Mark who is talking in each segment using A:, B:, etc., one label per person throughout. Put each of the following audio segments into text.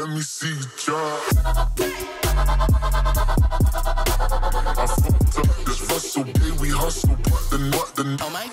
A: Let me see you try. I fucked up this hustle, baby, we hustle, but then what then? Oh my.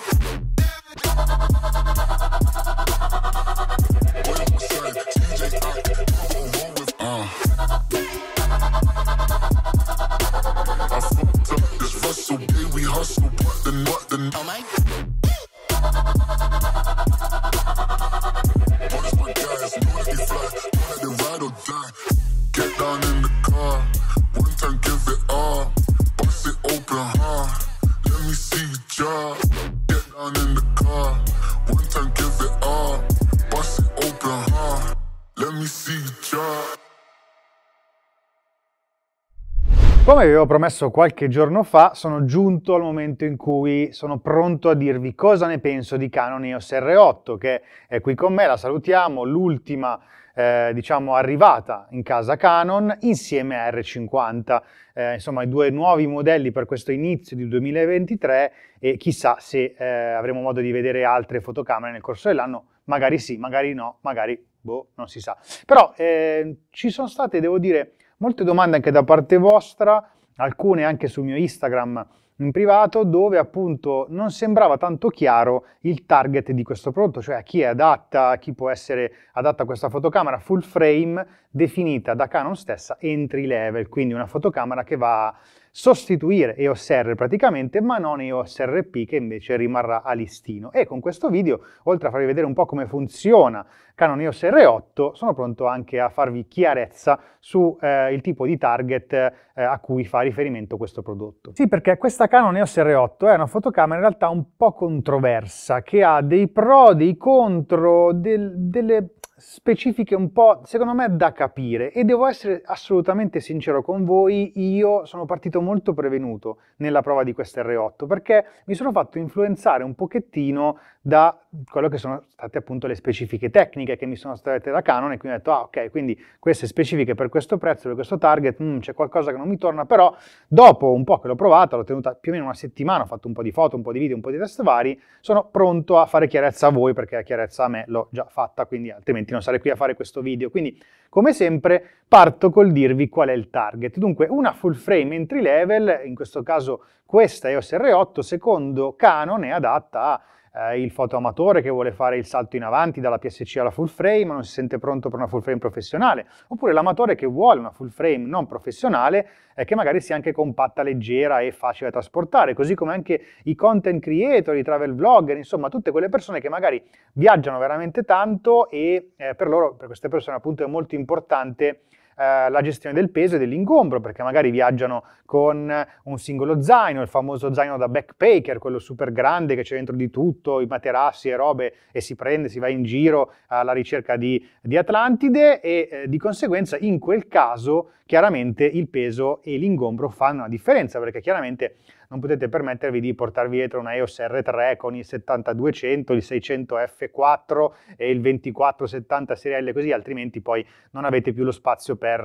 A: avevo promesso qualche giorno fa, sono giunto al momento in cui sono pronto a dirvi cosa ne penso di Canon EOS R8, che è qui con me, la salutiamo, l'ultima eh, diciamo arrivata in casa Canon insieme a R50, eh, insomma i due nuovi modelli per questo inizio di 2023 e chissà se eh, avremo modo di vedere altre fotocamere nel corso dell'anno, magari sì, magari no, magari boh, non si sa. Però eh, ci sono state, devo dire, molte domande anche da parte vostra alcune anche sul mio Instagram in privato, dove appunto non sembrava tanto chiaro il target di questo prodotto, cioè a chi è adatta, a chi può essere adatta questa fotocamera full frame definita da Canon stessa entry level, quindi una fotocamera che va a sostituire EOSR praticamente, ma non EOSRP che invece rimarrà a listino. E con questo video, oltre a farvi vedere un po' come funziona Canon EOS R8, sono pronto anche a farvi chiarezza sul eh, tipo di target eh, a cui fa riferimento questo prodotto. Sì, perché questa Canon EOS R8 è una fotocamera in realtà un po' controversa, che ha dei pro, dei contro, del, delle specifiche un po', secondo me, da capire e devo essere assolutamente sincero con voi, io sono partito molto prevenuto nella prova di questa R8 perché mi sono fatto influenzare un pochettino da quello che sono state appunto le specifiche tecniche tecniche che mi sono state da Canon e quindi ho detto, ah ok, quindi queste specifiche per questo prezzo, per questo target, mm, c'è qualcosa che non mi torna, però dopo un po' che l'ho provata, l'ho tenuta più o meno una settimana, ho fatto un po' di foto, un po' di video, un po' di test vari, sono pronto a fare chiarezza a voi perché la chiarezza a me l'ho già fatta, quindi altrimenti non sarei qui a fare questo video. Quindi come sempre parto col dirvi qual è il target. Dunque una full frame entry level, in questo caso questa EOS R8, secondo Canon è adatta a eh, il fotoamatore che vuole fare il salto in avanti dalla PSC alla full frame ma non si sente pronto per una full frame professionale, oppure l'amatore che vuole una full frame non professionale eh, che magari sia anche compatta, leggera e facile da trasportare, così come anche i content creator, i travel vlogger, insomma tutte quelle persone che magari viaggiano veramente tanto e eh, per loro, per queste persone appunto è molto importante eh, la gestione del peso e dell'ingombro, perché magari viaggiano con un singolo zaino, il famoso zaino da backpacker, quello super grande che c'è dentro di tutto, i materassi e robe, e si prende, si va in giro alla ricerca di, di Atlantide e eh, di conseguenza in quel caso chiaramente il peso e l'ingombro fanno una differenza, perché chiaramente non potete permettervi di portarvi dietro una EOS R3 con il 7200, il 600 F4 e il 2470 seriale così, altrimenti poi non avete più lo spazio per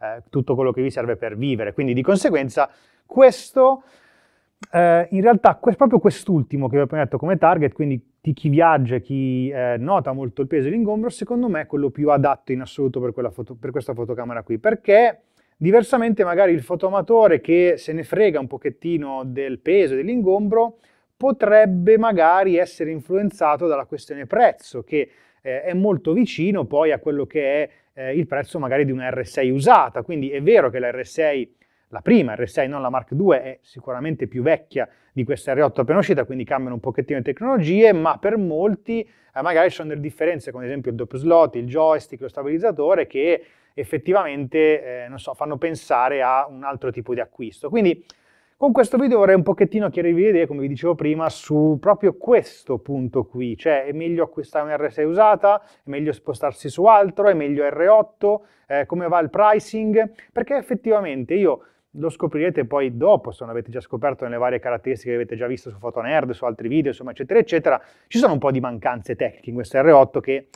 A: eh, tutto quello che vi serve per vivere. Quindi di conseguenza questo... Eh, in realtà quest, proprio quest'ultimo che vi ho appena detto come target, quindi di chi viaggia, chi eh, nota molto il peso e l'ingombro, secondo me è quello più adatto in assoluto per, foto, per questa fotocamera qui, perché Diversamente magari il fotomatore che se ne frega un pochettino del peso e dell'ingombro potrebbe magari essere influenzato dalla questione prezzo che eh, è molto vicino poi a quello che è eh, il prezzo magari di una R6 usata. Quindi è vero che la R6, la prima R6, non la Mark II, è sicuramente più vecchia di questa R8 appena uscita, quindi cambiano un pochettino le tecnologie, ma per molti eh, magari ci sono delle differenze, come ad esempio il doppio slot, il joystick, lo stabilizzatore, che effettivamente, eh, non so, fanno pensare a un altro tipo di acquisto. Quindi con questo video vorrei un pochettino chiarirvi le idee, come vi dicevo prima, su proprio questo punto qui, cioè è meglio acquistare un R6 usata, è meglio spostarsi su altro, è meglio R8, eh, come va il pricing, perché effettivamente io lo scoprirete poi dopo, se non avete già scoperto nelle varie caratteristiche che avete già visto su Photonerd, su altri video, insomma, eccetera, eccetera. Ci sono un po' di mancanze tecniche in questo R8 che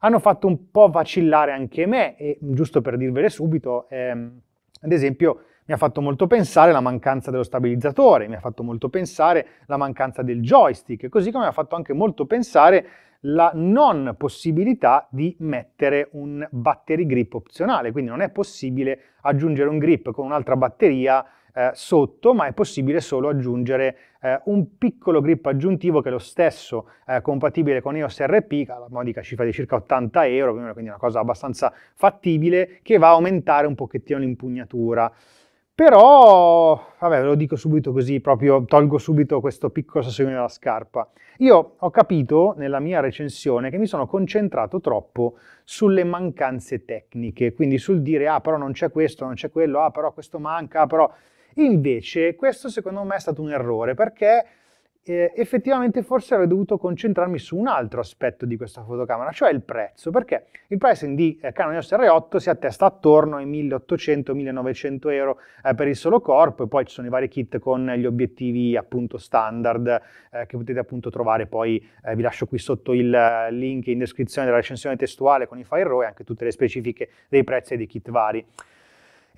A: hanno fatto un po' vacillare anche me e giusto per dirvele subito, ehm, ad esempio mi ha fatto molto pensare la mancanza dello stabilizzatore, mi ha fatto molto pensare la mancanza del joystick, così come mi ha fatto anche molto pensare la non possibilità di mettere un battery grip opzionale, quindi non è possibile aggiungere un grip con un'altra batteria eh, sotto, ma è possibile solo aggiungere eh, un piccolo grip aggiuntivo che è lo stesso eh, compatibile con iOS RP, la modica cifra di circa 80 euro, quindi una cosa abbastanza fattibile, che va a aumentare un pochettino l'impugnatura. Però, vabbè, ve lo dico subito così, proprio tolgo subito questo piccolo sassolino dalla scarpa. Io ho capito nella mia recensione che mi sono concentrato troppo sulle mancanze tecniche, quindi sul dire, ah, però non c'è questo, non c'è quello, ah, però questo manca, ah, però... Invece questo secondo me è stato un errore perché eh, effettivamente forse avrei dovuto concentrarmi su un altro aspetto di questa fotocamera, cioè il prezzo, perché il pricing di eh, Canon EOS R8 si attesta attorno ai 1800-1900 euro eh, per il solo corpo e poi ci sono i vari kit con gli obiettivi appunto standard eh, che potete appunto trovare, poi eh, vi lascio qui sotto il link in descrizione della recensione testuale con i file RAW e anche tutte le specifiche dei prezzi e dei kit vari.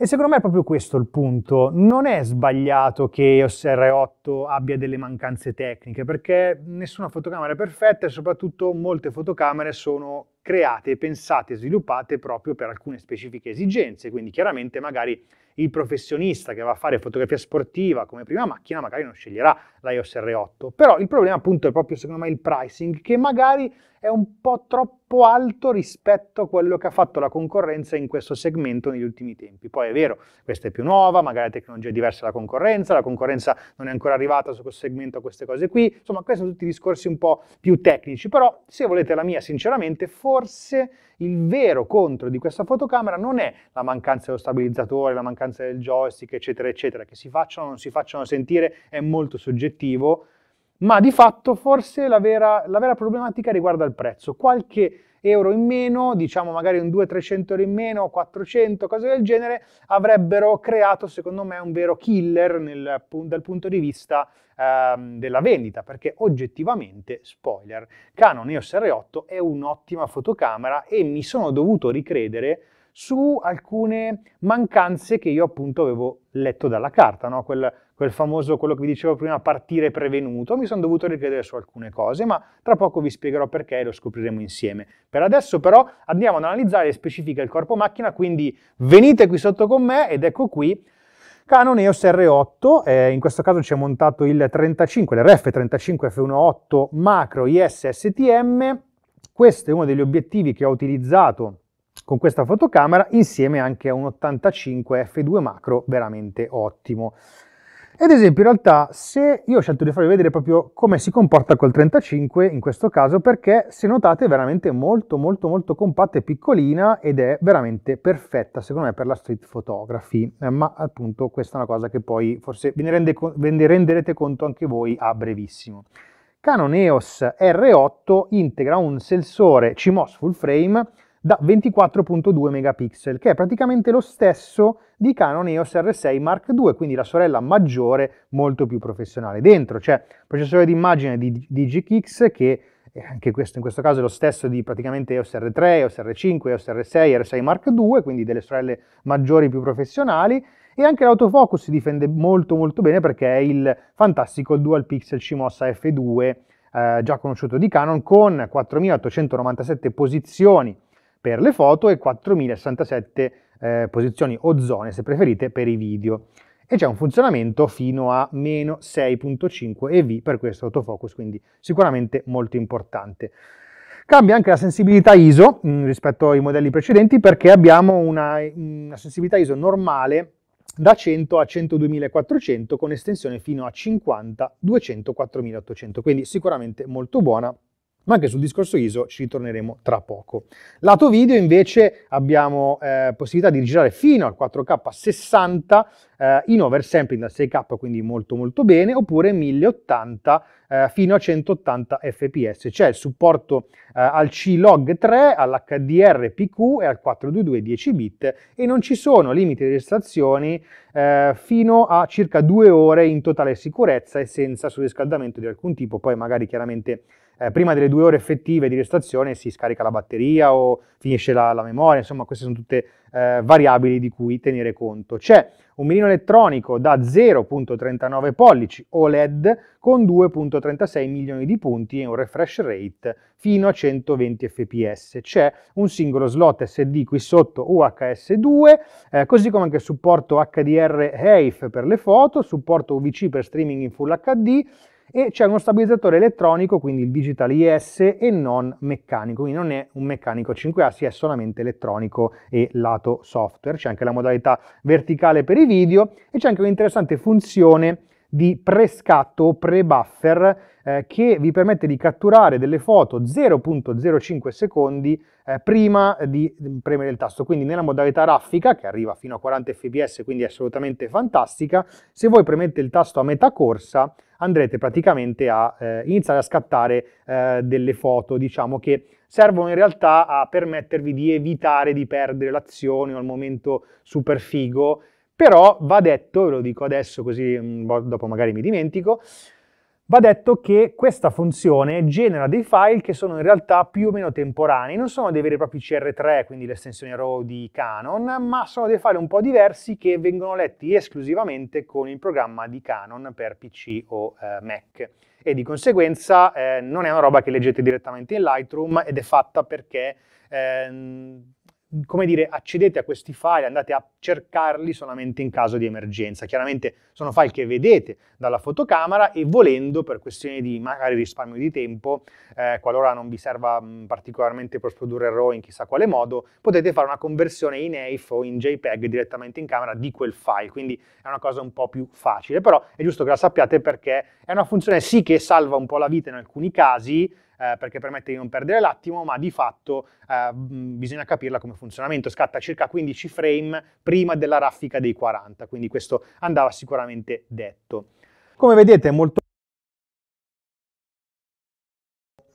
A: E secondo me è proprio questo il punto. Non è sbagliato che r 8 abbia delle mancanze tecniche, perché nessuna fotocamera è perfetta e soprattutto molte fotocamere sono create, pensate sviluppate proprio per alcune specifiche esigenze. Quindi chiaramente magari il professionista che va a fare fotografia sportiva come prima macchina magari non sceglierà la IOS R8. Però il problema appunto è proprio secondo me il pricing, che magari è un po' troppo alto rispetto a quello che ha fatto la concorrenza in questo segmento negli ultimi tempi. Poi è vero, questa è più nuova, magari la tecnologia è diversa dalla concorrenza, la concorrenza non è ancora arrivata su questo segmento a queste cose qui, insomma questi sono tutti discorsi un po' più tecnici, però se volete la mia sinceramente forse il vero contro di questa fotocamera non è la mancanza dello stabilizzatore, la mancanza del joystick eccetera eccetera, che si facciano o non si facciano sentire è molto soggettivo, ma di fatto forse la vera, la vera problematica riguarda il prezzo. Qualche euro in meno, diciamo magari un 200-300 euro in meno, 400, cose del genere, avrebbero creato secondo me un vero killer nel, dal punto di vista ehm, della vendita, perché oggettivamente, spoiler, Canon EOS R8 è un'ottima fotocamera e mi sono dovuto ricredere su alcune mancanze che io appunto avevo letto dalla carta, no? quel, quel, famoso, quello che vi dicevo prima, partire prevenuto, mi sono dovuto ricredere su alcune cose, ma tra poco vi spiegherò perché e lo scopriremo insieme. Per adesso però andiamo ad analizzare le specifiche del corpo macchina, quindi venite qui sotto con me ed ecco qui Canon EOS R8, eh, in questo caso ci è montato il 35, l'RF35 F1.8 macro ISSTM, questo è uno degli obiettivi che ho utilizzato con questa fotocamera insieme anche a un 85 f2 macro veramente ottimo. ed esempio, in realtà, se io ho scelto di farvi vedere proprio come si comporta col 35 in questo caso, perché se notate è veramente molto molto molto compatta e piccolina ed è veramente perfetta, secondo me, per la street photography. Eh, ma appunto questa è una cosa che poi forse ve ne, rende, ve ne renderete conto anche voi a brevissimo. Canon EOS R8 integra un sensore CMOS full frame da 24.2 megapixel, che è praticamente lo stesso di Canon EOS R6 Mark II, quindi la sorella maggiore, molto più professionale. Dentro c'è cioè, processore d'immagine di DigiKix che eh, anche questo in questo caso è lo stesso di praticamente EOS R3, EOS R5, EOS R6, R6 Mark II, quindi delle sorelle maggiori più professionali, e anche l'autofocus si difende molto molto bene perché è il fantastico dual pixel CMOS f 2 eh, già conosciuto di Canon con 4897 posizioni per le foto e 4067 eh, posizioni o zone, se preferite, per i video. E c'è un funzionamento fino a meno 6.5 EV per questo autofocus, quindi sicuramente molto importante. Cambia anche la sensibilità ISO mh, mm, rispetto ai modelli precedenti perché abbiamo una, una sensibilità ISO normale da 100 a 100.400 con estensione fino a 50, 200, 4.800, quindi sicuramente molto buona ma anche sul discorso ISO ci ritorneremo tra poco. Lato video invece abbiamo eh, possibilità di girare fino al 4K 60 eh, in oversampling da 6K, quindi molto molto bene, oppure 1080 eh, fino a 180 fps. C'è il supporto eh, al C-Log3, all'HDR-PQ e al 422 10 bit e non ci sono limiti di registrazioni eh, fino a circa due ore in totale sicurezza e senza surriscaldamento di alcun tipo, poi magari chiaramente eh, prima delle due ore effettive di restaurazione si scarica la batteria o finisce la, la memoria, insomma queste sono tutte eh, variabili di cui tenere conto. C'è un mirino elettronico da 0.39 pollici OLED con 2.36 milioni di punti e un refresh rate fino a 120 fps. C'è un singolo slot SD qui sotto UHS2, eh, così come anche supporto HDR HEIF per le foto, supporto UVC per streaming in Full HD, e c'è uno stabilizzatore elettronico, quindi il Digital IS e non meccanico, quindi non è un meccanico 5 a si è solamente elettronico e lato software. C'è anche la modalità verticale per i video e c'è anche un'interessante funzione di prescatto o pre-buffer eh, che vi permette di catturare delle foto 0.05 secondi eh, prima di mm, premere il tasto. Quindi nella modalità raffica, che arriva fino a 40 fps, quindi è assolutamente fantastica, se voi premete il tasto a metà corsa andrete praticamente a eh, iniziare a scattare eh, delle foto, diciamo che servono in realtà a permettervi di evitare di perdere l'azione o il momento super figo però va detto, ve lo dico adesso così mm, dopo magari mi dimentico, va detto che questa funzione genera dei file che sono in realtà più o meno temporanei, non sono dei veri e propri CR3, quindi l'estensione RAW di Canon, ma sono dei file un po' diversi che vengono letti esclusivamente con il programma di Canon per PC o eh, Mac. E di conseguenza eh, non è una roba che leggete direttamente in Lightroom ed è fatta perché... Ehm, come dire, accedete a questi file, andate a cercarli solamente in caso di emergenza. Chiaramente sono file che vedete dalla fotocamera e volendo, per questioni di magari risparmio di tempo, eh, qualora non vi serva mh, mm, particolarmente per produrre RAW in chissà quale modo, potete fare una conversione in AIF o in JPEG direttamente in camera di quel file, quindi è una cosa un po' più facile, però è giusto che la sappiate perché è una funzione sì che salva un po' la vita in alcuni casi, eh, perché permette di non perdere l'attimo, ma di fatto eh, bisogna capirla come funzionamento. Scatta circa 15 frame prima della raffica dei 40, quindi questo andava sicuramente detto. Come vedete è molto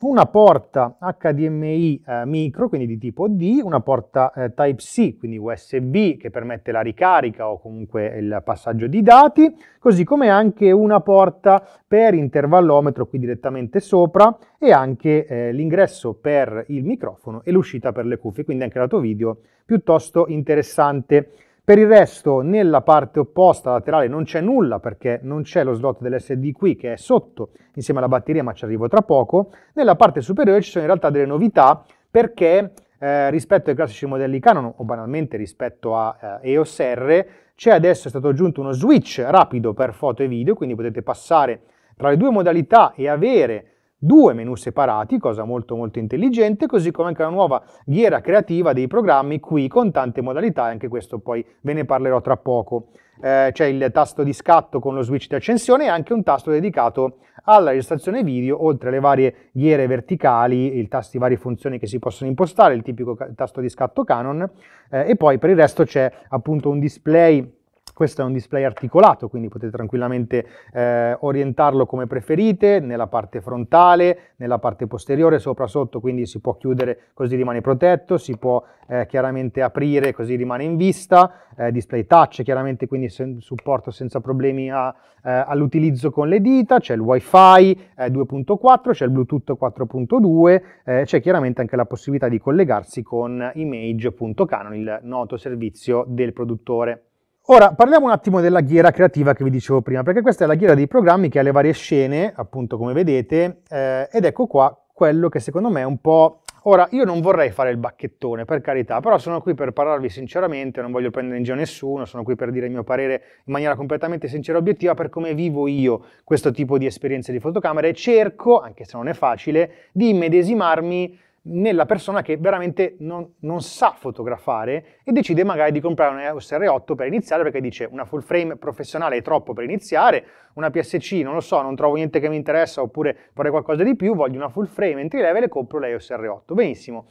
A: una porta HDMI eh, micro, quindi di tipo D, una porta eh, Type-C, quindi USB, che permette la ricarica o comunque il passaggio di dati, così come anche una porta per intervallometro qui direttamente sopra e anche eh, l'ingresso per il microfono e l'uscita per le cuffie, quindi anche lato video piuttosto interessante. Per il resto nella parte opposta laterale non c'è nulla perché non c'è lo slot dell'SD qui che è sotto insieme alla batteria ma ci arrivo tra poco. Nella parte superiore ci sono in realtà delle novità perché eh, rispetto ai classici modelli Canon o banalmente rispetto a eh, EOS R c'è adesso è stato aggiunto uno switch rapido per foto e video quindi potete passare tra le due modalità e avere due menu separati, cosa molto molto intelligente, così come anche una nuova ghiera creativa dei programmi qui con tante modalità, e anche questo poi ve ne parlerò tra poco. Eh, c'è il tasto di scatto con lo switch di accensione e anche un tasto dedicato alla registrazione video, oltre alle varie ghiere verticali, il tasto di varie funzioni che si possono impostare, il tipico tasto di scatto Canon, eh, e poi per il resto c'è appunto un display questo è un display articolato, quindi potete tranquillamente eh, orientarlo come preferite, nella parte frontale, nella parte posteriore, sopra, sotto, quindi si può chiudere così rimane protetto, si può eh, chiaramente aprire così rimane in vista, eh, display touch chiaramente quindi sen supporto senza problemi eh, all'utilizzo con le dita, c'è il wifi 2.4, eh, c'è il bluetooth 4.2, eh, c'è chiaramente anche la possibilità di collegarsi con image.canon, il noto servizio del produttore. Ora parliamo un attimo della ghiera creativa che vi dicevo prima, perché questa è la ghiera dei programmi che ha le varie scene, appunto come vedete, eh, ed ecco qua quello che secondo me è un po'... Ora, io non vorrei fare il bacchettone, per carità, però sono qui per parlarvi sinceramente, non voglio prendere in giro nessuno, sono qui per dire il mio parere in maniera completamente sincera e obiettiva per come vivo io questo tipo di esperienze di fotocamera e cerco, anche se non è facile, di immedesimarmi nella persona che veramente non, non, sa fotografare e decide magari di comprare un EOS R8 per iniziare perché dice una full frame professionale è troppo per iniziare, una PSC non lo so, non trovo niente che mi interessa oppure vorrei qualcosa di più, voglio una full frame entry level e compro l'EOS R8. Benissimo.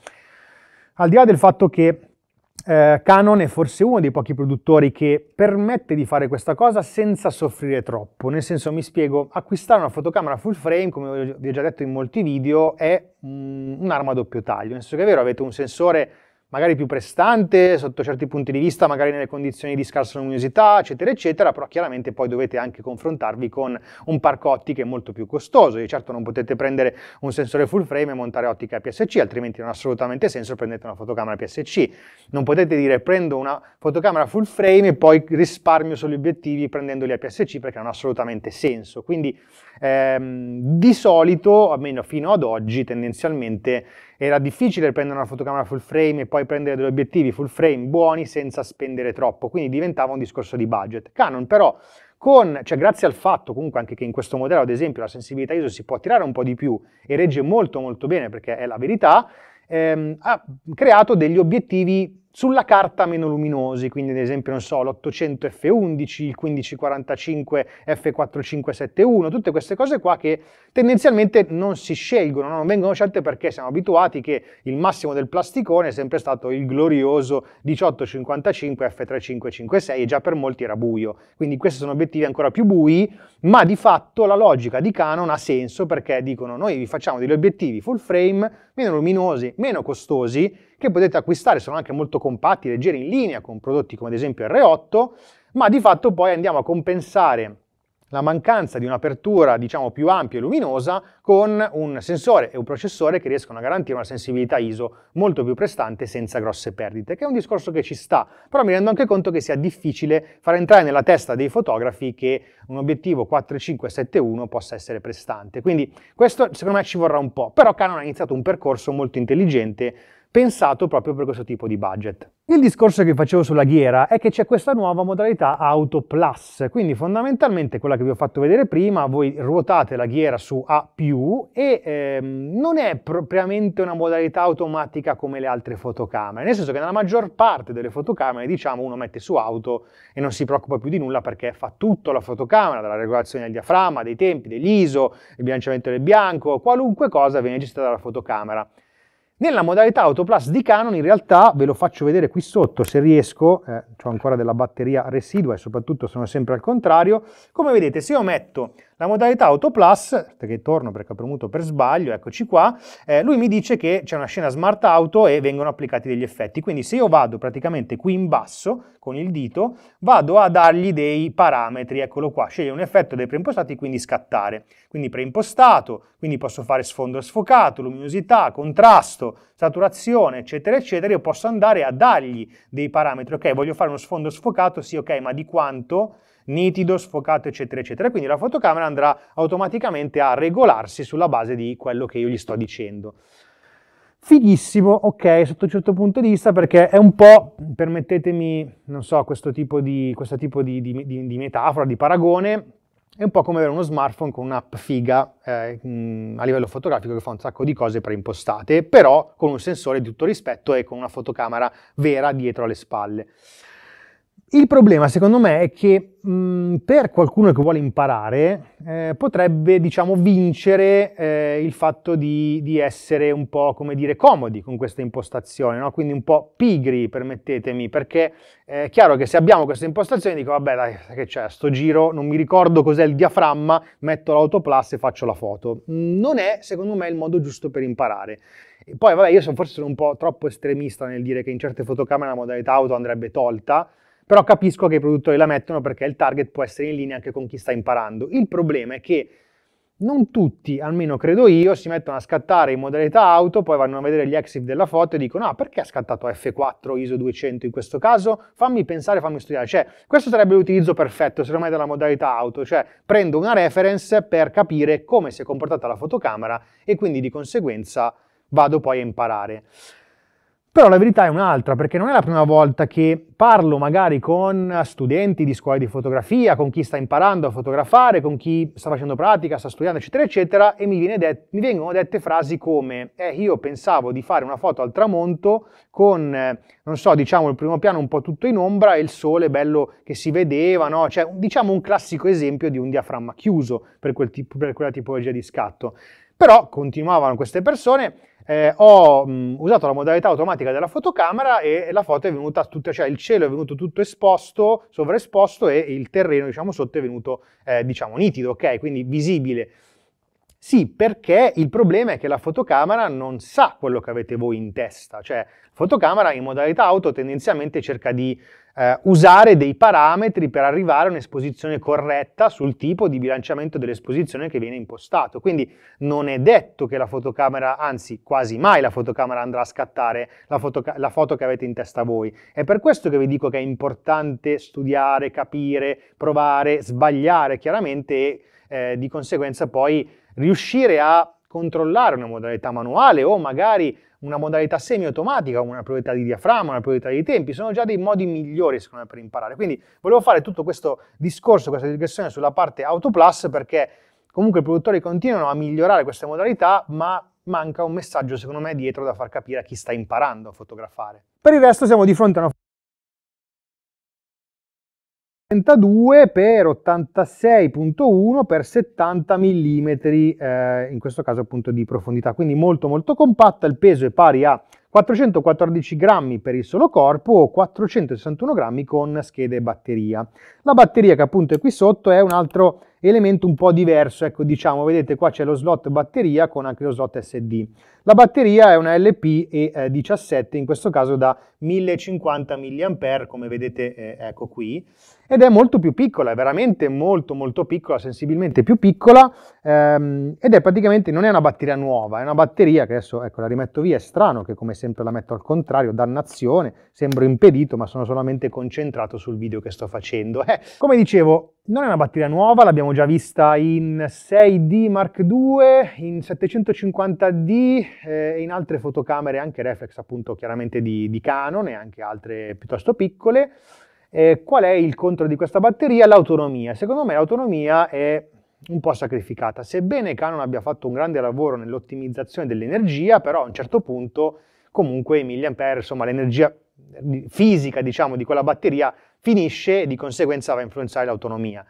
A: Al di là del fatto che eh, Canon è forse uno dei pochi produttori che permette di fare questa cosa senza soffrire troppo. Nel senso, mi spiego, acquistare una fotocamera full frame, come vi ho già detto in molti video, è mm, un'arma a doppio taglio. Nel senso che è vero, avete un sensore magari più prestante sotto certi punti di vista, magari nelle condizioni di scarsa luminosità, eccetera, eccetera, però chiaramente poi dovete anche confrontarvi con un parco ottiche molto più costoso. E certo non potete prendere un sensore full frame e montare ottica PSC, altrimenti non ha assolutamente senso prendete una fotocamera PSC. Non potete dire prendo una fotocamera full frame e poi risparmio sugli obiettivi prendendoli a PSC perché non ha assolutamente senso. Quindi ehm, di solito, almeno fino ad oggi, tendenzialmente era difficile prendere una fotocamera full frame e poi prendere degli obiettivi full frame buoni senza spendere troppo, quindi diventava un discorso di budget. Canon però con, cioè grazie al fatto comunque anche che in questo modello ad esempio la sensibilità ISO si può tirare un po' di più e regge molto molto bene perché è la verità, ehm, ha creato degli obiettivi sulla carta meno luminosi, quindi ad esempio, non so, l'800 F11, il 1545 F4571, tutte queste cose qua che tendenzialmente non si scelgono, non vengono scelte perché siamo abituati che il massimo del plasticone è sempre stato il glorioso 1855 F3556 e già per molti era buio. Quindi questi sono obiettivi ancora più bui, ma di fatto la logica di Canon ha senso perché dicono noi vi facciamo degli obiettivi full frame, meno luminosi, meno costosi, che potete acquistare, sono anche molto compatti, leggeri, in linea con prodotti come ad esempio R8, ma di fatto poi andiamo a compensare la mancanza di un'apertura diciamo più ampia e luminosa con un sensore e un processore che riescono a garantire una sensibilità ISO molto più prestante senza grosse perdite, che è un discorso che ci sta, però mi rendo anche conto che sia difficile far entrare nella testa dei fotografi che un obiettivo 4571 possa essere prestante. Quindi questo secondo me ci vorrà un po', però Canon ha iniziato un percorso molto intelligente pensato proprio per questo tipo di budget. Il discorso che facevo sulla ghiera è che c'è questa nuova modalità Auto Plus, quindi fondamentalmente quella che vi ho fatto vedere prima, voi ruotate la ghiera su A+, e ehm, non è propriamente una modalità automatica come le altre fotocamere, nel senso che nella maggior parte delle fotocamere, diciamo, uno mette su auto e non si preoccupa più di nulla perché fa tutto la fotocamera, dalla regolazione del diaframma, dei tempi, dell'ISO, il bilanciamento del bianco, qualunque cosa viene gestita dalla fotocamera. Nella modalità Autoplus di Canon in realtà, ve lo faccio vedere qui sotto se riesco, eh, ho ancora della batteria residua e soprattutto sono sempre al contrario, come vedete se io metto la modalità Plus, che torno perché ho premuto per sbaglio, eccoci qua, eh, lui mi dice che c'è una scena smart auto e vengono applicati degli effetti. Quindi se io vado praticamente qui in basso con il dito, vado a dargli dei parametri, eccolo qua, sceglie un effetto dei preimpostati, quindi scattare. Quindi preimpostato, quindi posso fare sfondo sfocato, luminosità, contrasto, saturazione, eccetera, eccetera. Io posso andare a dargli dei parametri, ok, voglio fare uno sfondo sfocato, sì, ok, ma di quanto? nitido, sfocato, eccetera, eccetera. Quindi la fotocamera andrà automaticamente a regolarsi sulla base di quello che io gli sto dicendo. Fighissimo, ok, sotto un certo punto di vista, perché è un po', permettetemi, non so, questo tipo di, questo tipo di, di, di metafora, di paragone, è un po' come avere uno smartphone con un'app figa eh, mm, a livello fotografico che fa un sacco di cose preimpostate, però con un sensore di tutto rispetto e con una fotocamera vera dietro alle spalle. Il problema secondo me è che mh, per qualcuno che vuole imparare eh, potrebbe diciamo vincere eh, il fatto di, di, essere un po' come dire comodi con questa impostazione, no? quindi un po' pigri permettetemi, perché eh, è chiaro che se abbiamo questa impostazione dico vabbè dai che c'è, sto giro non mi ricordo cos'è il diaframma, metto l'autoplus e faccio la foto. Non è secondo me il modo giusto per imparare. E poi vabbè io sono forse sono un po' troppo estremista nel dire che in certe fotocamere la modalità auto andrebbe tolta, però capisco che i produttori la mettono perché il target può essere in linea anche con chi sta imparando. Il problema è che non tutti, almeno credo io, si mettono a scattare in modalità auto, poi vanno a vedere gli exit della foto e dicono ah, perché ha scattato F4 ISO 200 in questo caso? Fammi pensare, fammi studiare. Cioè, questo sarebbe l'utilizzo perfetto, secondo me, della modalità auto, cioè prendo una reference per capire come si è comportata la fotocamera e quindi di conseguenza vado poi a imparare. Però la verità è un'altra, perché non è la prima volta che parlo magari con studenti di scuole di fotografia, con chi sta imparando a fotografare, con chi sta facendo pratica, sta studiando, eccetera, eccetera, e mi, det- mi vengono dette frasi come eh, io pensavo di fare una foto al tramonto con, eh, non so, diciamo il primo piano un po' tutto in ombra e il sole bello che si vedeva, no? Cioè, diciamo un classico esempio di un diaframma chiuso per, quel tipo, per quella tipologia di scatto. Però continuavano queste persone eh, ho mh, mm, usato la modalità automatica della fotocamera e la foto è venuta tutta, cioè il cielo è venuto tutto esposto, sovraesposto e il terreno diciamo sotto è venuto eh, diciamo nitido, ok? Quindi visibile. Sì, perché il problema è che la fotocamera non sa quello che avete voi in testa, cioè la fotocamera in modalità auto tendenzialmente cerca di eh, usare dei parametri per arrivare a un'esposizione corretta sul tipo di bilanciamento dell'esposizione che viene impostato. Quindi non è detto che la fotocamera, anzi quasi mai la fotocamera andrà a scattare la foto, la foto che avete in testa voi. È per questo che vi dico che è importante studiare, capire, provare, sbagliare chiaramente e eh, di conseguenza poi riuscire a controllare una modalità manuale o magari una modalità semi-automatica, una priorità di diaframma, una priorità di tempi, sono già dei modi migliori secondo me per imparare. Quindi volevo fare tutto questo discorso, questa digressione sulla parte Auto Plus perché comunque i produttori continuano a migliorare queste modalità, ma manca un messaggio secondo me dietro da far capire a chi sta imparando a fotografare. Per il resto siamo di fronte a una 32 per 86.1 per 70 mm, eh, in questo caso appunto di profondità, quindi molto molto compatta, il peso è pari a 414 grammi per il solo corpo o 461 grammi con scheda e batteria. La batteria che appunto è qui sotto è un altro elemento un po' diverso, ecco diciamo, vedete qua c'è lo slot batteria con anche lo slot SD. La batteria è una LP E17, eh, in questo caso da 1050 mAh come vedete eh, ecco qui, ed è molto più piccola, è veramente molto molto piccola, sensibilmente più piccola ehm, ed è praticamente non è una batteria nuova, è una batteria che adesso ecco la rimetto via, è strano che come sempre la metto al contrario, dannazione, sembro impedito ma sono solamente concentrato sul video che sto facendo. Eh, come dicevo non è una batteria nuova, l'abbiamo già vista in 6D Mark II, in 750D eh, e in altre fotocamere anche reflex appunto chiaramente di, di Canon e anche altre piuttosto piccole. Eh, qual è il contro di questa batteria? L'autonomia. Secondo me l'autonomia è un po' sacrificata. Sebbene Canon abbia fatto un grande lavoro nell'ottimizzazione dell'energia, però a un certo punto comunque i milliampere, insomma l'energia eh, fisica diciamo, di quella batteria finisce e di conseguenza va a influenzare l'autonomia.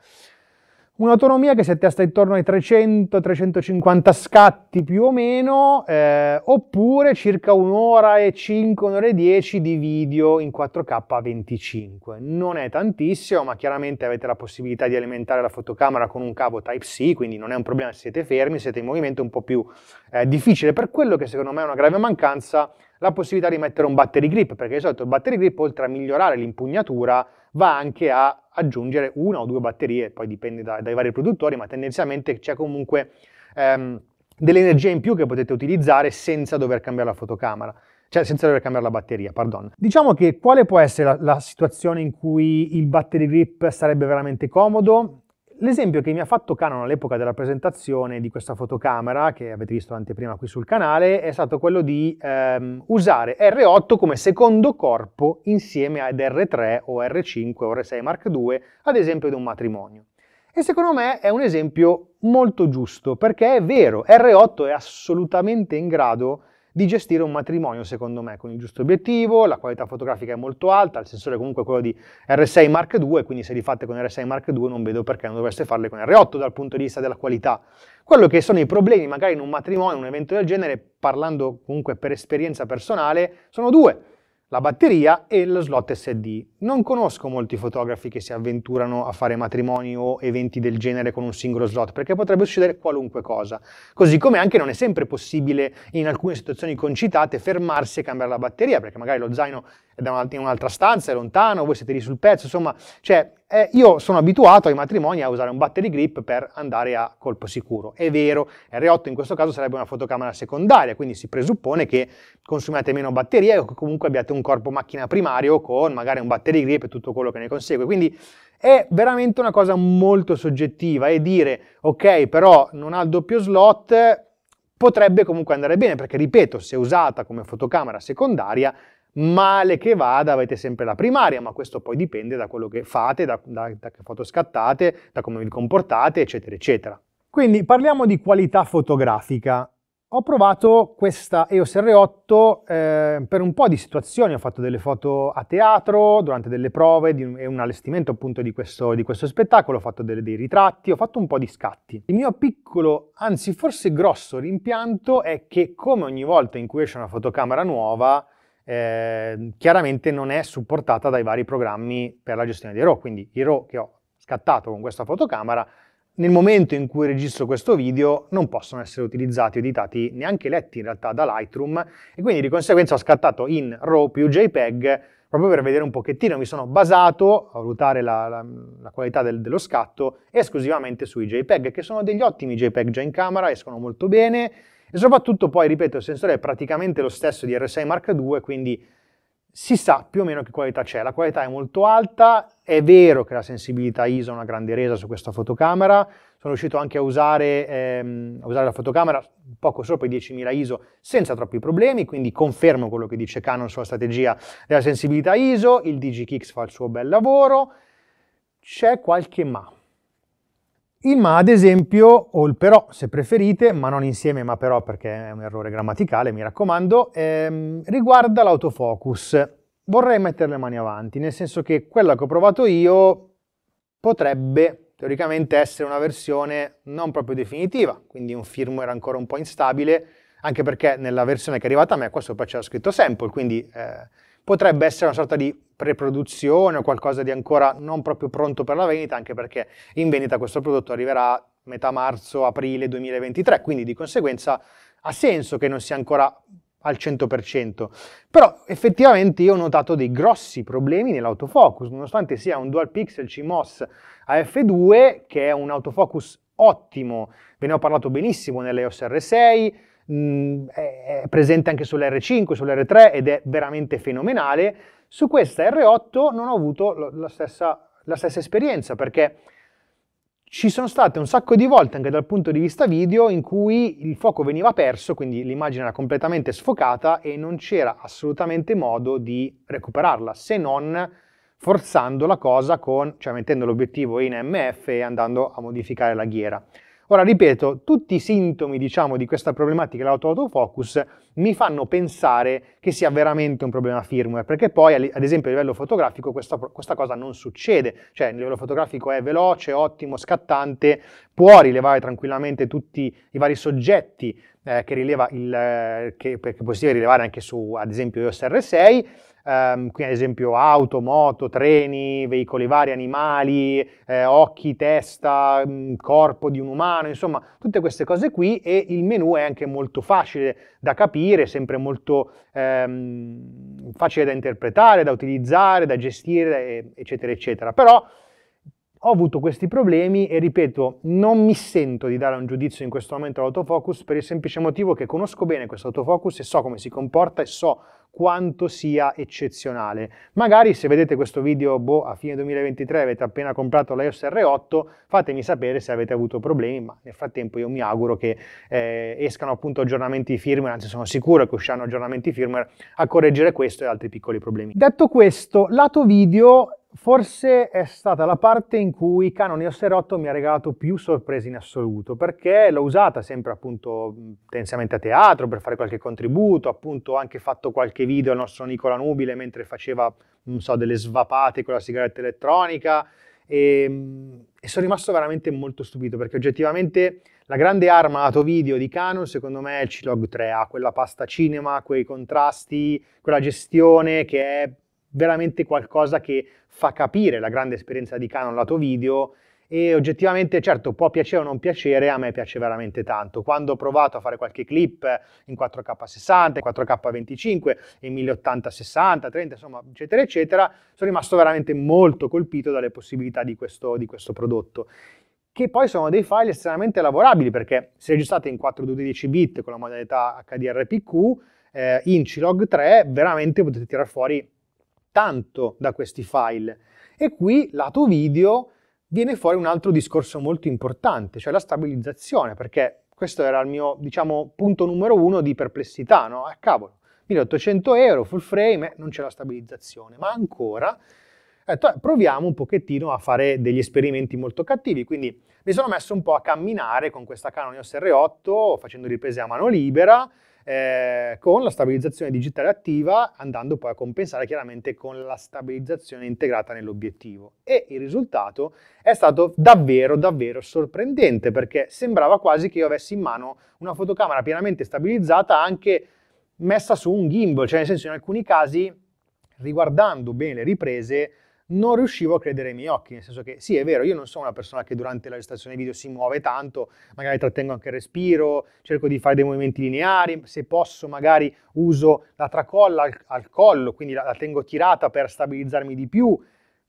A: Un'autonomia che si attesta intorno ai 300-350 scatti più o meno, eh, oppure circa un'ora e 5, un'ora e 10 di video in 4K a 25. Non è tantissimo, ma chiaramente avete la possibilità di alimentare la fotocamera con un cavo Type-C, quindi non è un problema se siete fermi, siete in movimento, un po' più eh, difficile. Per quello che secondo me è una grave mancanza, la possibilità di mettere un battery grip, perché di solito il battery grip, oltre a migliorare l'impugnatura, va anche a aggiungere una o due batterie, poi dipende da, dai vari produttori, ma tendenzialmente c'è comunque ehm, dell'energia in più che potete utilizzare senza dover cambiare la fotocamera cioè senza dover cambiare la batteria, pardon. Diciamo che quale può essere la, la situazione in cui il battery grip sarebbe veramente comodo? L'esempio che mi ha fatto Canon all'epoca della presentazione di questa fotocamera, che avete visto l'anteprima qui sul canale, è stato quello di ehm, usare R8 come secondo corpo insieme ad R3 o R5 o R6 Mark II, ad esempio di un matrimonio. E secondo me è un esempio molto giusto, perché è vero, R8 è assolutamente in grado di gestire un matrimonio, secondo me, con il giusto obiettivo, la qualità fotografica è molto alta, il sensore è comunque quello di R6 Mark II, quindi se li fate con R6 Mark II non vedo perché non dovreste farle con R8 dal punto di vista della qualità. Quello che sono i problemi magari in un matrimonio, in un evento del genere, parlando comunque per esperienza personale, sono due la batteria e lo slot SD. Non conosco molti fotografi che si avventurano a fare matrimoni o eventi del genere con un singolo slot, perché potrebbe succedere qualunque cosa. Così come anche non è sempre possibile in alcune situazioni concitate fermarsi e cambiare la batteria, perché magari lo zaino è in un'altra stanza, è lontano, voi siete lì sul pezzo, insomma, cioè eh, io sono abituato ai matrimoni a usare un battery grip per andare a colpo sicuro. È vero, R8 in questo caso sarebbe una fotocamera secondaria, quindi si presuppone che consumiate meno batteria o che comunque abbiate un corpo macchina primario con magari un battery grip e tutto quello che ne consegue. Quindi è veramente una cosa molto soggettiva e dire ok però non ha il doppio slot potrebbe comunque andare bene perché ripeto se usata come fotocamera secondaria Male che vada, avete sempre la primaria, ma questo poi dipende da quello che fate, da, da, da che foto scattate, da come vi comportate, eccetera, eccetera. Quindi parliamo di qualità fotografica ho provato questa EOS R8 eh, per un po' di situazioni, ho fatto delle foto a teatro, durante delle prove e un allestimento appunto di questo, di questo spettacolo, ho fatto delle, dei ritratti, ho fatto un po' di scatti. Il mio piccolo, anzi forse grosso rimpianto è che come ogni volta in cui esce una fotocamera nuova eh, chiaramente non è supportata dai vari programmi per la gestione dei RAW, quindi i RAW che ho scattato con questa fotocamera nel momento in cui registro questo video non possono essere utilizzati o editati neanche letti in realtà da Lightroom e quindi di conseguenza ho scattato in RAW più JPEG proprio per vedere un pochettino, mi sono basato a valutare la, la, la qualità del, dello scatto esclusivamente sui JPEG che sono degli ottimi JPEG già in camera, escono molto bene e soprattutto poi, ripeto, il sensore è praticamente lo stesso di R6 Mark II, quindi si sa più o meno che qualità c'è. La qualità è molto alta, è vero che la sensibilità ISO ha una grande resa su questa fotocamera, sono riuscito anche a usare, ehm, a usare la fotocamera poco sopra i 10.000 ISO senza troppi problemi, quindi confermo quello che dice Canon sulla strategia della sensibilità ISO, il DigiKix fa il suo bel lavoro, c'è qualche ma. Il ma ad esempio, o il però se preferite, ma non insieme ma però perché è un errore grammaticale, mi raccomando, ehm, riguarda l'autofocus. Vorrei mettere le mani avanti, nel senso che quella che ho provato io potrebbe teoricamente essere una versione non proprio definitiva, quindi un firmware ancora un po' instabile, anche perché nella versione che è arrivata a me qua sopra c'era scritto sample, quindi eh, potrebbe essere una sorta di preproduzione o qualcosa di ancora non proprio pronto per la vendita, anche perché in vendita questo prodotto arriverà metà marzo, aprile 2023, quindi di conseguenza ha senso che non sia ancora al 100%. Però effettivamente io ho notato dei grossi problemi nell'autofocus, nonostante sia un dual pixel CMOS a f2 che è un autofocus ottimo, ve ne ho parlato benissimo nell'EOS R6, mh, mm, è presente anche sull'R5, sull'R3 ed è veramente fenomenale su questa R8 non ho avuto la stessa, la stessa esperienza perché ci sono state un sacco di volte anche dal punto di vista video in cui il fuoco veniva perso, quindi l'immagine era completamente sfocata e non c'era assolutamente modo di recuperarla se non forzando la cosa con, cioè mettendo l'obiettivo in MF e andando a modificare la ghiera. Ora ripeto, tutti i sintomi diciamo, di questa problematica dell'auto-autofocus mi fanno pensare che sia veramente un problema firmware, perché poi ad esempio a livello fotografico questa, questa cosa non succede, cioè a livello fotografico è veloce, ottimo, scattante, può rilevare tranquillamente tutti i vari soggetti eh, che, rileva il, eh, che, che è possibile rilevare anche su ad esempio iOS R6, ehm, qui ad esempio auto, moto, treni, veicoli vari, animali, eh, occhi, testa, mh, mm, corpo di un umano, insomma tutte queste cose qui e il menu è anche molto facile da capire, sempre molto ehm, facile da interpretare, da utilizzare, da gestire, eccetera, eccetera. Però ho avuto questi problemi e ripeto, non mi sento di dare un giudizio in questo momento all'autofocus per il semplice motivo che conosco bene questo autofocus e so come si comporta e so quanto sia eccezionale. Magari se vedete questo video boh, a fine 2023 avete appena comprato l'iOS R8, fatemi sapere se avete avuto problemi, ma nel frattempo io mi auguro che eh, escano appunto aggiornamenti firmware, anzi sono sicuro che usciranno aggiornamenti firmware a correggere questo e altri piccoli problemi. Detto questo, lato video forse è stata la parte in cui Canon EOS R8 mi ha regalato più sorprese in assoluto, perché l'ho usata sempre appunto tendenzialmente a teatro per fare qualche contributo, appunto ho anche fatto qualche qualche video al nostro Nicola Nubile mentre faceva, non so, delle svapate con la sigaretta elettronica e, ehm, e sono rimasto veramente molto stupito perché oggettivamente la grande arma lato video di Canon secondo me è il C-Log 3A, quella pasta cinema, quei contrasti, quella gestione che è veramente qualcosa che fa capire la grande esperienza di Canon lato video e oggettivamente certo può piacere o non piacere, a me piace veramente tanto. Quando ho provato a fare qualche clip in 4K60, 4K25, in 1080-60, 30, insomma, eccetera, eccetera, sono rimasto veramente molto colpito dalle possibilità di questo, di questo prodotto che poi sono dei file estremamente lavorabili perché se registrate in 412 bit con la modalità HDRPQ eh, in CLOG 3 veramente potete tirare fuori tanto da questi file e qui lato video viene fuori un altro discorso molto importante, cioè la stabilizzazione, perché questo era il mio, diciamo, punto numero uno di perplessità, no? Ah, cavolo, 1800 euro, full frame, eh, non c'è la stabilizzazione, ma ancora eh, proviamo un pochettino a fare degli esperimenti molto cattivi, quindi mi sono messo un po' a camminare con questa Canon EOS R8, facendo riprese a mano libera, eh, con la stabilizzazione digitale attiva andando poi a compensare chiaramente con la stabilizzazione integrata nell'obiettivo. E il risultato è stato davvero davvero sorprendente perché sembrava quasi che io avessi in mano una fotocamera pienamente stabilizzata anche messa su un gimbal, cioè nel senso in alcuni casi riguardando bene le riprese non riuscivo a credere ai miei occhi, nel senso che sì, è vero, io non sono una persona che durante la gestazione video si muove tanto, magari trattengo anche il respiro, cerco di fare dei movimenti lineari, se posso magari uso la tracolla al, al collo, quindi la, la tengo tirata per stabilizzarmi di più,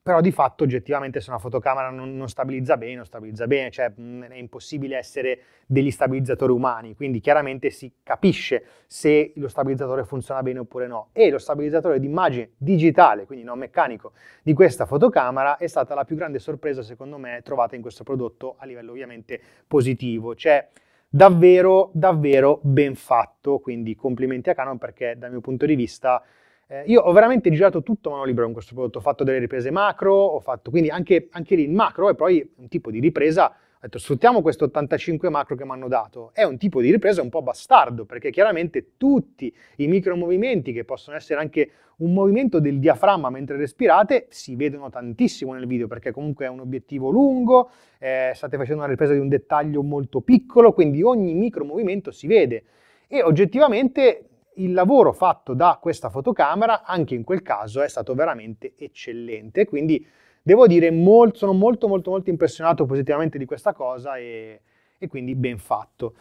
A: però di fatto oggettivamente se una fotocamera non, non, stabilizza bene, non stabilizza bene, cioè mm, è impossibile essere degli stabilizzatori umani, quindi chiaramente si capisce se lo stabilizzatore funziona bene oppure no. E lo stabilizzatore di immagine digitale, quindi non meccanico, di questa fotocamera è stata la più grande sorpresa secondo me trovata in questo prodotto a livello ovviamente positivo, cioè davvero davvero ben fatto, quindi complimenti a Canon perché dal mio punto di vista eh, io ho veramente girato tutto mano libera con questo prodotto, ho fatto delle riprese macro, ho fatto quindi anche, anche lì il macro e poi un tipo di ripresa, ho detto sfruttiamo questo 85 macro che mi hanno dato, è un tipo di ripresa un po' bastardo perché chiaramente tutti i micro movimenti che possono essere anche un movimento del diaframma mentre respirate si vedono tantissimo nel video perché comunque è un obiettivo lungo, eh, state facendo una ripresa di un dettaglio molto piccolo, quindi ogni micro movimento si vede e oggettivamente il lavoro fatto da questa fotocamera anche in quel caso è stato veramente eccellente, quindi devo dire molto, sono molto molto molto impressionato positivamente di questa cosa e, e quindi ben fatto.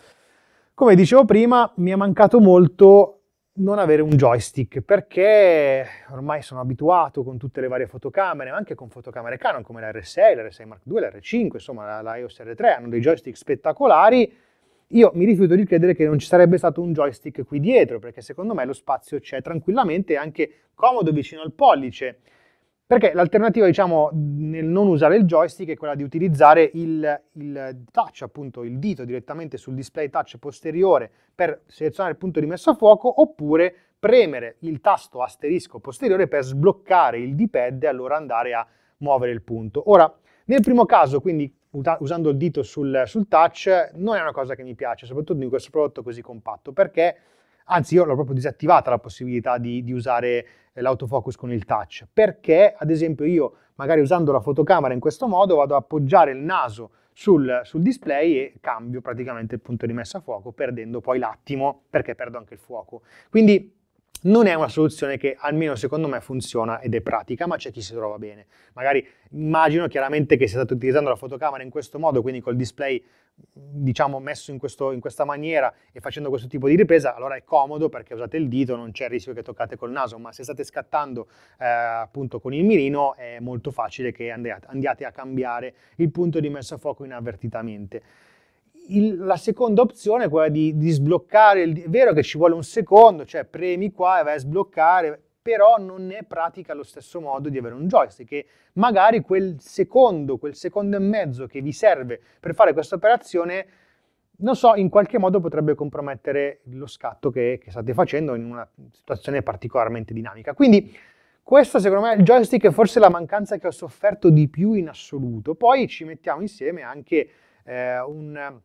A: Come dicevo prima, mi è mancato molto non avere un joystick perché ormai sono abituato con tutte le varie fotocamere, anche con fotocamere Canon come la R6, la R6 Mark II, la R5, insomma la, la EOS R3 hanno dei joystick spettacolari io mi rifiuto di credere che non ci sarebbe stato un joystick qui dietro, perché secondo me lo spazio c'è tranquillamente, anche comodo vicino al pollice. Perché l'alternativa, diciamo, nel non usare il joystick è quella di utilizzare il, il, touch, appunto il dito direttamente sul display touch posteriore per selezionare il punto di messa a fuoco, oppure premere il tasto asterisco posteriore per sbloccare il D-pad e allora andare a muovere il punto. Ora, nel primo caso, quindi usando il dito sul, sul, touch non è una cosa che mi piace, soprattutto in questo prodotto così compatto, perché anzi io l'ho proprio disattivata la possibilità di, di usare l'autofocus con il touch, perché ad esempio io magari usando la fotocamera in questo modo vado ad appoggiare il naso sul, sul, display e cambio praticamente il punto di messa a fuoco, perdendo poi l'attimo perché perdo anche il fuoco. Quindi non è una soluzione che almeno secondo me funziona ed è pratica, ma c'è chi si trova bene. Magari immagino chiaramente che se state utilizzando la fotocamera in questo modo, quindi col display diciamo messo in, questo, in, questa maniera e facendo questo tipo di ripresa, allora è comodo perché usate il dito, non c'è il rischio che toccate col naso, ma se state scattando eh, appunto con il mirino è molto facile che andiate, andiate a cambiare il punto di messa a fuoco inavvertitamente il, la seconda opzione è quella di, di sbloccare, il, è vero che ci vuole un secondo, cioè premi qua e vai a sbloccare, però non è pratica allo stesso modo di avere un joystick che magari quel secondo, quel secondo e mezzo che vi serve per fare questa operazione, non so, in qualche modo potrebbe compromettere lo scatto che, che state facendo in una situazione particolarmente dinamica. Quindi questo secondo me il joystick è forse la mancanza che ho sofferto di più in assoluto. Poi ci mettiamo insieme anche eh, un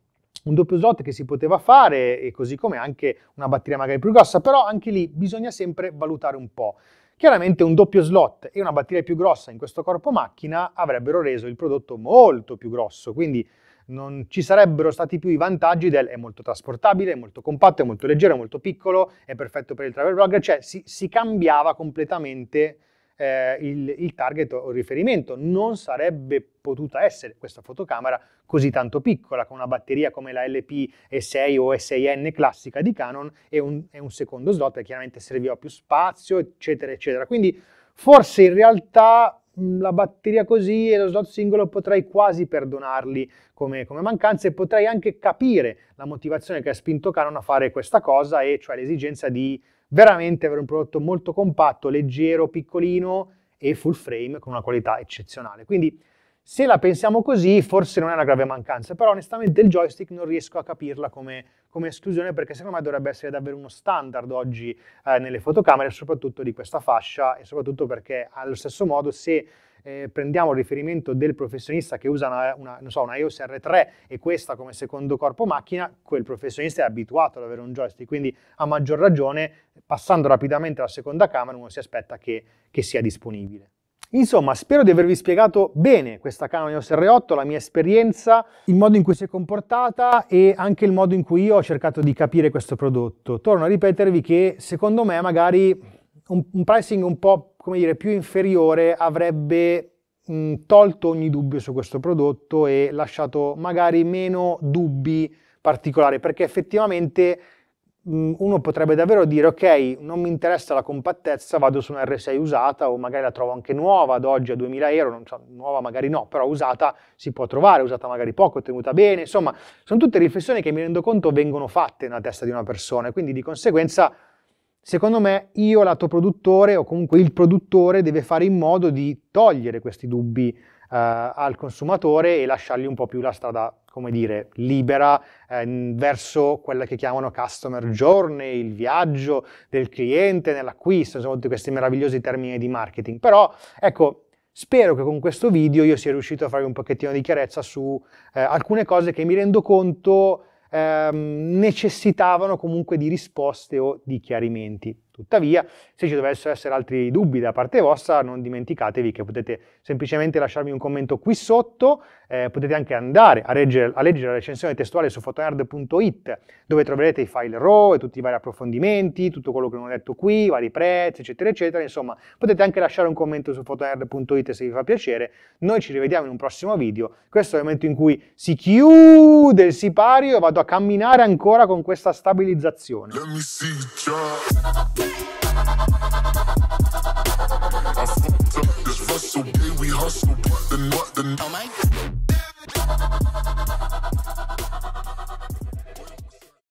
A: un doppio slot che si poteva fare e così come anche una batteria magari più grossa, però anche lì bisogna sempre valutare un po'. Chiaramente un doppio slot e una batteria più grossa in questo corpo macchina avrebbero reso il prodotto molto più grosso, quindi non ci sarebbero stati più i vantaggi del è molto trasportabile, è molto compatto, è molto leggero, è molto piccolo, è perfetto per il travel vlog, cioè si, si cambiava completamente eh, il, il, target o il riferimento. Non sarebbe potuta essere questa fotocamera così tanto piccola, con una batteria come la lp 6 o E6N classica di Canon e un, e un secondo slot che chiaramente serviva più spazio, eccetera, eccetera. Quindi forse in realtà mm, la batteria così e lo slot singolo potrei quasi perdonarli come, come mancanze e potrei anche capire la motivazione che ha spinto Canon a fare questa cosa e cioè l'esigenza di veramente avere un prodotto molto compatto, leggero, piccolino e full frame con una qualità eccezionale. Quindi se la pensiamo così forse non è una grave mancanza, però onestamente il joystick non riesco a capirla come come esclusione perché secondo me dovrebbe essere davvero uno standard oggi eh, nelle fotocamere, soprattutto di questa fascia e soprattutto perché allo stesso modo se eh, prendiamo il riferimento del professionista che usa una, una, non so, una EOS R3 e questa come secondo corpo macchina, quel professionista è abituato ad avere un joystick, quindi a maggior ragione passando rapidamente alla seconda camera uno si aspetta che, che sia disponibile. Insomma, spero di avervi spiegato bene questa Canon EOS R8, la mia esperienza, il modo in cui si è comportata e anche il modo in cui io ho cercato di capire questo prodotto. Torno a ripetervi che secondo me magari un, un pricing un po' come dire, più inferiore avrebbe mh, tolto ogni dubbio su questo prodotto e lasciato magari meno dubbi particolari perché effettivamente Mm, uno potrebbe davvero dire ok, non mi interessa la compattezza, vado su una R6 usata o magari la trovo anche nuova ad oggi a 2000 euro, non so, nuova magari no, però usata si può trovare, usata magari poco, tenuta bene, insomma, sono tutte riflessioni che mi rendo conto vengono fatte nella testa di una persona e quindi di conseguenza secondo me io, lato produttore o comunque il produttore deve fare in modo di togliere questi dubbi eh, al consumatore e lasciargli un po' più la strada come dire, libera eh, verso quella che chiamano customer journey, il viaggio del cliente nell'acquisto, insomma tutti questi meravigliosi termini di marketing. Però, ecco, Spero che con questo video io sia riuscito a farvi un pochettino di chiarezza su eh, alcune cose che mi rendo conto ehm, necessitavano comunque di risposte o di chiarimenti. Tuttavia, se ci dovessero essere altri dubbi da parte vostra, non dimenticatevi che potete semplicemente lasciarmi un commento qui sotto, eh, potete anche andare a, reggere, a, leggere la recensione testuale su fotonerd.it dove troverete i file RAW e tutti i vari approfondimenti, tutto quello che non ho detto qui, vari prezzi, eccetera, eccetera. Insomma, potete anche lasciare un commento su fotonerd.it se vi fa piacere. Noi ci rivediamo in un prossimo video. Questo è il momento in cui si chiude il sipario e vado a camminare ancora con questa stabilizzazione. Let me see I fucked Oh my